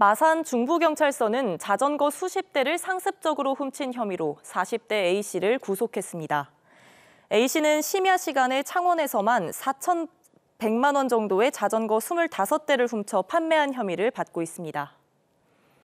마산 중부경찰서는 자전거 수십 대를 상습적으로 훔친 혐의로 40대 A씨를 구속했습니다. A씨는 심야 시간에 창원에서만 4,100만 원 정도의 자전거 25대를 훔쳐 판매한 혐의를 받고 있습니다.